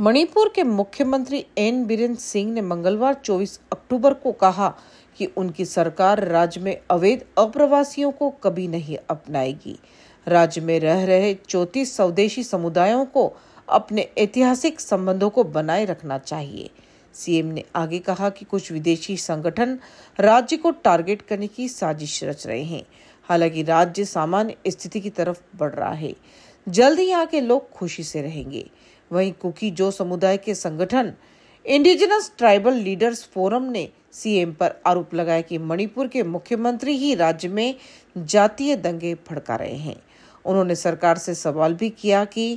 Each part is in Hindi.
मणिपुर के मुख्यमंत्री एन बीरेन सिंह ने मंगलवार 24 अक्टूबर को कहा कि उनकी सरकार राज्य में अवैध अप्रवासियों को कभी नहीं अपनाएगी राज्य में रह रहे चौतीस स्वदेशी समुदायों को अपने ऐतिहासिक संबंधों को बनाए रखना चाहिए सीएम ने आगे कहा कि कुछ विदेशी संगठन राज्य को टारगेट करने की साजिश रच रहे हैं हालांकि राज्य सामान्य स्थिति की तरफ बढ़ रहा है जल्द ही यहाँ के लोग खुशी से रहेंगे वहीं कुकी जो समुदाय के संगठन इंडिजिनस ट्राइबल लीडर्स फोरम ने सीएम पर आरोप लगाया कि मणिपुर के मुख्यमंत्री ही राज्य में जातीय दंगे भड़का रहे हैं उन्होंने सरकार से सवाल भी किया कि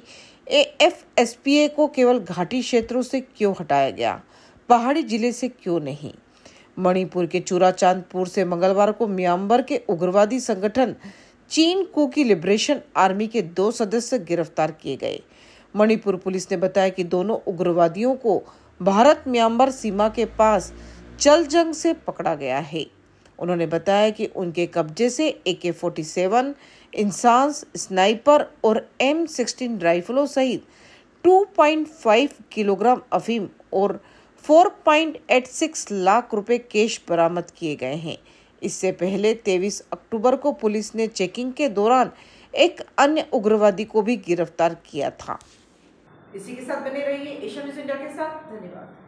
एफ ए को केवल घाटी क्षेत्रों से क्यों हटाया गया पहाड़ी जिले से क्यों नहीं मणिपुर के चूराचांदपुर से मंगलवार को म्यांमार के उग्रवादी संगठन चीन कुकी लिबरेशन आर्मी के दो सदस्य गिरफ्तार किए गए मणिपुर पुलिस ने बताया कि दोनों उग्रवादियों को भारत म्यांमार सीमा के पास चल जंग से पकड़ा गया है उन्होंने बताया कि उनके कब्जे से A K forty seven INSAS sniper और एम सिक्सटीन राइफलों सहित 2.5 किलोग्राम अफीम और 4.86 लाख रुपए कैश बरामद किए गए हैं इससे पहले 23 अक्टूबर को पुलिस ने चेकिंग के दौरान एक अन्य उग्रवादी को भी गिरफ्तार किया था इसी के साथ बने रहिए एशिया न्यूज इंडिया के साथ धन्यवाद